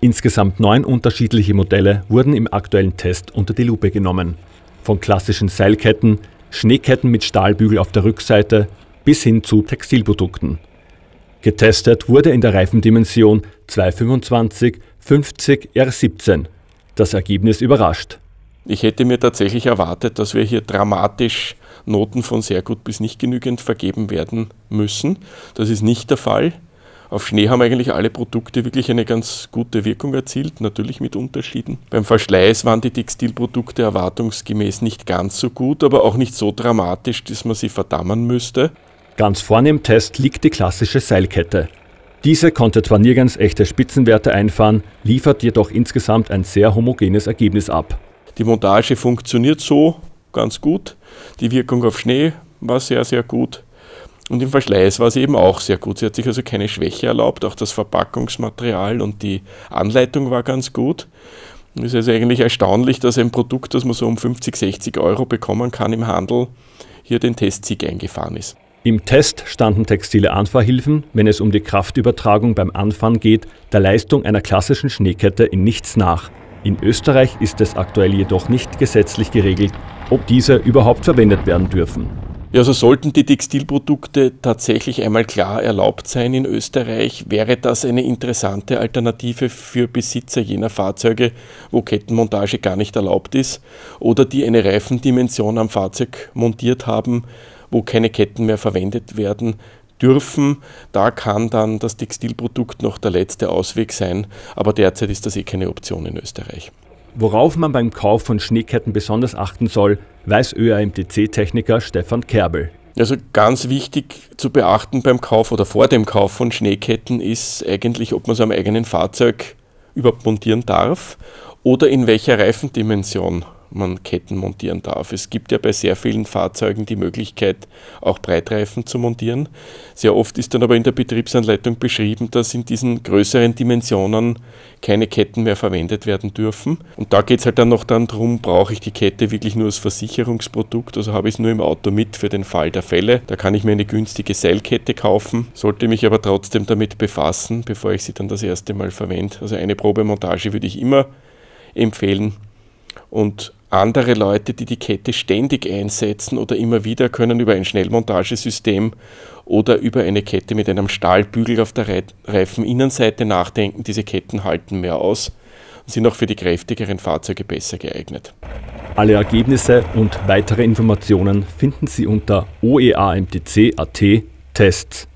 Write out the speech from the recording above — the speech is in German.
Insgesamt neun unterschiedliche Modelle wurden im aktuellen Test unter die Lupe genommen. Von klassischen Seilketten, Schneeketten mit Stahlbügel auf der Rückseite bis hin zu Textilprodukten. Getestet wurde in der Reifendimension 225 50 R17. Das Ergebnis überrascht. Ich hätte mir tatsächlich erwartet, dass wir hier dramatisch Noten von sehr gut bis nicht genügend vergeben werden müssen. Das ist nicht der Fall auf Schnee haben eigentlich alle Produkte wirklich eine ganz gute Wirkung erzielt, natürlich mit Unterschieden. Beim Verschleiß waren die Textilprodukte erwartungsgemäß nicht ganz so gut, aber auch nicht so dramatisch, dass man sie verdammen müsste. Ganz vorne im Test liegt die klassische Seilkette. Diese konnte zwar nirgends echte Spitzenwerte einfahren, liefert jedoch insgesamt ein sehr homogenes Ergebnis ab. Die Montage funktioniert so ganz gut. Die Wirkung auf Schnee war sehr, sehr gut. Und im Verschleiß war sie eben auch sehr gut. Sie hat sich also keine Schwäche erlaubt, auch das Verpackungsmaterial und die Anleitung war ganz gut. Es ist also eigentlich erstaunlich, dass ein Produkt, das man so um 50, 60 Euro bekommen kann im Handel, hier den Testsieg eingefahren ist. Im Test standen textile Anfahrhilfen, wenn es um die Kraftübertragung beim Anfahren geht, der Leistung einer klassischen Schneekette in nichts nach. In Österreich ist es aktuell jedoch nicht gesetzlich geregelt, ob diese überhaupt verwendet werden dürfen. Ja, so sollten die Textilprodukte tatsächlich einmal klar erlaubt sein in Österreich, wäre das eine interessante Alternative für Besitzer jener Fahrzeuge, wo Kettenmontage gar nicht erlaubt ist oder die eine Reifendimension am Fahrzeug montiert haben, wo keine Ketten mehr verwendet werden dürfen. Da kann dann das Textilprodukt noch der letzte Ausweg sein, aber derzeit ist das eh keine Option in Österreich. Worauf man beim Kauf von Schneeketten besonders achten soll, weiß ÖAMTC-Techniker Stefan Kerbel. Also ganz wichtig zu beachten beim Kauf oder vor dem Kauf von Schneeketten ist eigentlich, ob man so am eigenen Fahrzeug überhaupt montieren darf oder in welcher Reifendimension man Ketten montieren darf. Es gibt ja bei sehr vielen Fahrzeugen die Möglichkeit, auch Breitreifen zu montieren. Sehr oft ist dann aber in der Betriebsanleitung beschrieben, dass in diesen größeren Dimensionen keine Ketten mehr verwendet werden dürfen. Und da geht es halt dann noch dann darum, brauche ich die Kette wirklich nur als Versicherungsprodukt, also habe ich es nur im Auto mit für den Fall der Fälle. Da kann ich mir eine günstige Seilkette kaufen, sollte mich aber trotzdem damit befassen, bevor ich sie dann das erste Mal verwende. Also eine Probemontage würde ich immer empfehlen. Und andere Leute, die die Kette ständig einsetzen oder immer wieder, können über ein Schnellmontagesystem oder über eine Kette mit einem Stahlbügel auf der Reifeninnenseite nachdenken. Diese Ketten halten mehr aus und sind auch für die kräftigeren Fahrzeuge besser geeignet. Alle Ergebnisse und weitere Informationen finden Sie unter oeamtc.at Tests.